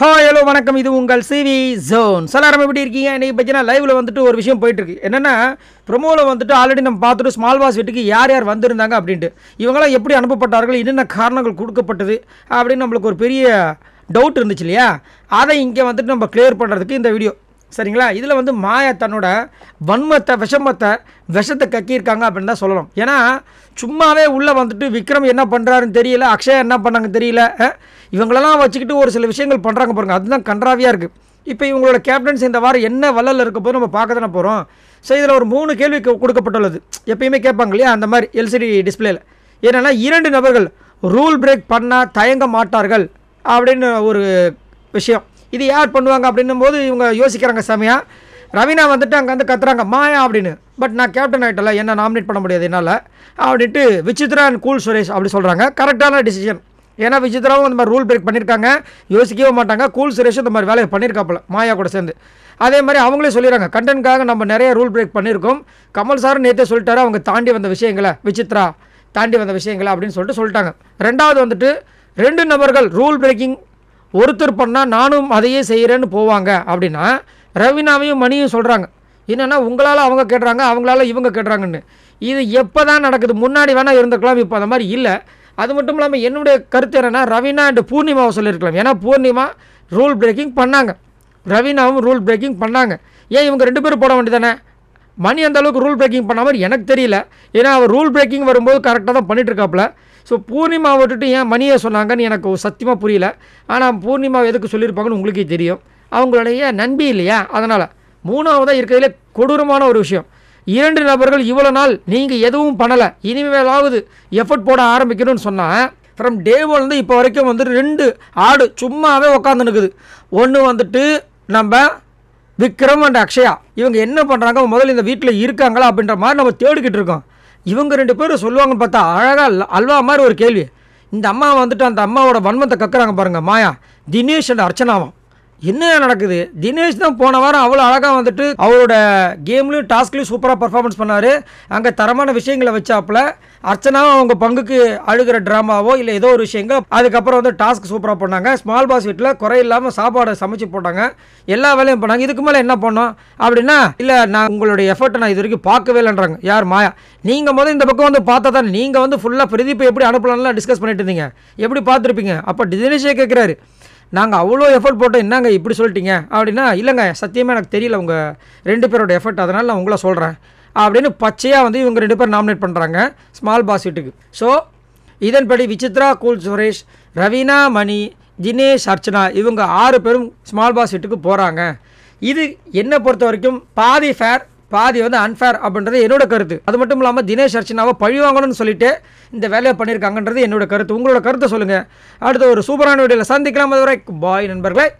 ஹா ஹலோ வணக்கம் இது உங்கள் சிவி ஜோன் சார் சலாரம் எப்படி இருக்கீங்க இன்றைக்கி பார்த்தீங்கன்னா லைவில் வந்துட்டு ஒரு விஷயம் போயிட்டுருக்கு என்னென்னா ப்ரொமோவில் வந்துட்டு ஆல்ரெடி நம்ம பார்த்துட்டு ஸ்மால் பாஸ் வீட்டுக்கு யார் யார் வந்திருந்தாங்க அப்படின்ட்டு இவங்களாம் எப்படி அனுப்பப்பட்டார்கள் என்னென்ன காரணங்கள் கொடுக்கப்பட்டது அப்படின்னு நம்மளுக்கு ஒரு பெரிய டவுட் இருந்துச்சு இல்லையா அதை இங்கே வந்துட்டு நம்ம கிளியர் பண்ணுறதுக்கு இந்த வீடியோ சரிங்களா இதில் வந்து மாயா தன்னோட வன்மத்தை விஷமத்தை விஷத்தை கக்கியிருக்காங்க அப்படின்னு தான் சொல்லணும் ஏன்னா சும்மாவே உள்ளே வந்துட்டு விக்ரம் என்ன பண்ணுறாருன்னு தெரியல அக்ஷயா என்ன பண்ணாங்க தெரியல இவங்களெல்லாம் வச்சுக்கிட்டு ஒரு சில விஷயங்கள் பண்ணுறாங்க பாருங்கள் அதுதான் கன்றாவியாக இருக்குது இப்போ இவங்களோட கேப்டன்ஸ் இந்த வாரம் என்ன வல்லல் இருக்க போது நம்ம பார்க்க தானே போகிறோம் ஸோ இதில் ஒரு மூணு கேள்வி கொடுக்கப்பட்டுள்ளது எப்பயுமே கேட்பாங்க இல்லையா அந்த மாதிரி எல்சிடி டிஸ்பிளேயில் என்னென்னா இரண்டு நபர்கள் ரூல் பிரேக் பண்ணால் தயங்க மாட்டார்கள் அப்படின்னு ஒரு விஷயம் இது யார் பண்ணுவாங்க அப்படின்னும் போது இவங்க யோசிக்கிறாங்க சாமியா ரவீனா வந்துட்டு அங்கே வந்து கத்துறாங்க மாயா அப்படின்னு பட் நான் கேப்டன் ஆகிட்டல என்ன நாமினேட் பண்ண முடியாது என்னால் அப்படின்ட்டு விசித்ரா அண்ட் கூல் சுரேஷ் அப்படி சொல்கிறாங்க கரெக்டான டிசிஷன் ஏன்னா விசித்ராவும் இந்த மாதிரி ரூல் பிரேக் பண்ணியிருக்காங்க யோசிக்கவே மாட்டாங்க கூல் சுரேஷும் இந்த மாதிரி வேலையை பண்ணியிருக்காப்புல மாயா கூட சேர்ந்து அதே மாதிரி அவங்களே சொல்லிடுறாங்க கண்டென்ட்காக நம்ம நிறைய ரூல் பிரேக் பண்ணியிருக்கோம் கமல் சார் நேற்றே சொல்லிட்டாரு அவங்க தாண்டி வந்த விஷயங்களை விசித்ரா தாண்டி வந்த விஷயங்களை அப்படின்னு சொல்லிட்டு சொல்லிட்டாங்க ரெண்டாவது வந்துட்டு ரெண்டு நபர்கள் ரூல் பிரேக்கிங் ஒருத்தர் பண்ணால் நானும் அதையே செய்கிறேன்னு போவாங்க அப்படின்னா ரவினாவையும் மணியும் சொல்கிறாங்க என்னென்னா உங்களால் அவங்க கேட்குறாங்க அவங்களால இவங்க கேட்குறாங்கன்னு இது எப்போ தான் நடக்குது முன்னாடி வேணால் இருந்துக்கலாம் இப்போ அந்த மாதிரி இல்லை அது மட்டும் இல்லாமல் என்னுடைய கருத்து என்னென்னா ரவினா அண்டு பூர்ணிமாவை சொல்லியிருக்கலாம் ஏன்னா பூர்ணிமா ரூல் பிரேக்கிங் பண்ணாங்க ரவினாவும் ரூல் பிரேக்கிங் பண்ணாங்க ஏன் இவங்க ரெண்டு பேரும் போட வேண்டியதானே மணி அந்த அளவுக்கு ரூல் பிரேக்கிங் பண்ண மாதிரி எனக்கு தெரியல ஏன்னா அவர் ரூல் பிரேக்கிங் வரும்போது கரெக்டாக தான் பண்ணிட்டுருக்காப்புல ஸோ பூர்ணிமா விட்டுட்டு ஏன் மணியை சொன்னாங்கன்னு எனக்கு சத்தியமாக புரியல ஆனால் பூர்ணிமா எதுக்கு சொல்லியிருப்பாங்கன்னு உங்களுக்கே தெரியும் அவங்களுடைய நண்பி இல்லையா அதனால் மூணாவதாக இருக்கிறதுலே கொடூரமான ஒரு விஷயம் இரண்டு நபர்கள் இவ்வளோ நாள் நீங்கள் எதுவும் பண்ணலை இனிமேலாவது எஃபர்ட் போட ஆரம்பிக்கணும்னு சொன்னால் ஃப்ரம் டே ஒன்லேருந்து இப்போ வரைக்கும் வந்துட்டு ரெண்டு ஆடு சும்மாவே உட்காந்துனுக்குது ஒன்று வந்துட்டு நம்ம விக்ரம் அண்ட் அக்ஷயா இவங்க என்ன பண்ணுறாங்க முதல்ல இந்த வீட்டில் இருக்காங்களா அப்படின்ற மாதிரி நம்ம தேடிக்கிட்டு இருக்கோம் இவங்க ரெண்டு பேரும் சொல்லுவாங்கன்னு பார்த்தா அழகாக அல்வா மாதிரி ஒரு கேள்வி இந்த அம்மா வந்துட்டு அந்த அம்மாவோட வன்மத்தை கக்குறாங்க பாருங்கள் மாயா தினேஷ் அண்ட் அர்ச்சனாவும் என்ன நடக்குது தினேஷ் தான் போன வாரம் அவ்வளோ அழகாக வந்துட்டு அவரோட கேம்லையும் டாஸ்க்லேயும் சூப்பராக பர்ஃபார்மன்ஸ் பண்ணார் அங்கே தரமான விஷயங்களை வச்சாப்பில் அர்ச்சனா அவங்க பங்குக்கு அழுகிற ட்ராமாவோ இல்லை ஏதோ ஒரு விஷயங்க அதுக்கப்புறம் வந்து டாஸ்க் சூப்பராக பண்ணாங்க ஸ்மால் பாஸ் வீட்டில் குறை இல்லாமல் சாப்பாடு சமைச்சு போட்டாங்க எல்லா வேலையும் பண்ணாங்க இதுக்கு மேலே என்ன பண்ணோம் அப்படின்னா இல்லை நான் உங்களுடைய எஃபர்ட்டை நான் இது வரைக்கும் பார்க்கவே இல்லைன்றாங்க யார் மாயா நீங்கள் முதல் இந்த பக்கம் வந்து பார்த்தா தான் நீங்கள் வந்து ஃபுல்லாக பிரதீப்பை எப்படி அனுப்பலாம்லாம் டிஸ்கஸ் பண்ணிட்டு இருந்தீங்க எப்படி பார்த்துருப்பீங்க அப்போ தினேஷே கேட்குறாரு நாங்கள் அவ்வளோ எஃபர்ட் போட்டோம் என்னங்க இப்படி சொல்லிட்டீங்க அப்படின்னா இல்லைங்க சத்தியமாக எனக்கு தெரியல உங்கள் ரெண்டு பேரோட எஃபர்ட் அதனால் நான் உங்களை சொல்கிறேன் அப்படின்னு பச்சையாக வந்து இவங்க ரெண்டு பேர் நாமினேட் பண்ணுறாங்க ஸ்மால் பாஸ் வீட்டுக்கு ஸோ இதன்படி விசித்ரா கூல் சுரேஷ் ரவீனா மணி தினேஷ் அர்ச்சனா இவங்க ஆறு பேரும் ஸ்மால் பாஸ் வீட்டுக்கு போகிறாங்க இது என்னை பொறுத்த வரைக்கும் பாதி ஃபேர் பாதி வந்து அன்ஃபேர் அப்படின்றது என்னோட கருத்து அது மட்டும் இல்லாமல் தினேஷ் அர்ச்சனாவை பழி வாங்கணும்னு சொல்லிட்டு இந்த வேலையை பண்ணியிருக்காங்கன்றது என்னோட கருத்து உங்களோட கருத்தை சொல்லுங்கள் அடுத்த ஒரு சூப்பரான வீடியோவில் சந்திக்கலாம் அதுவரை பாய் நண்பர்களே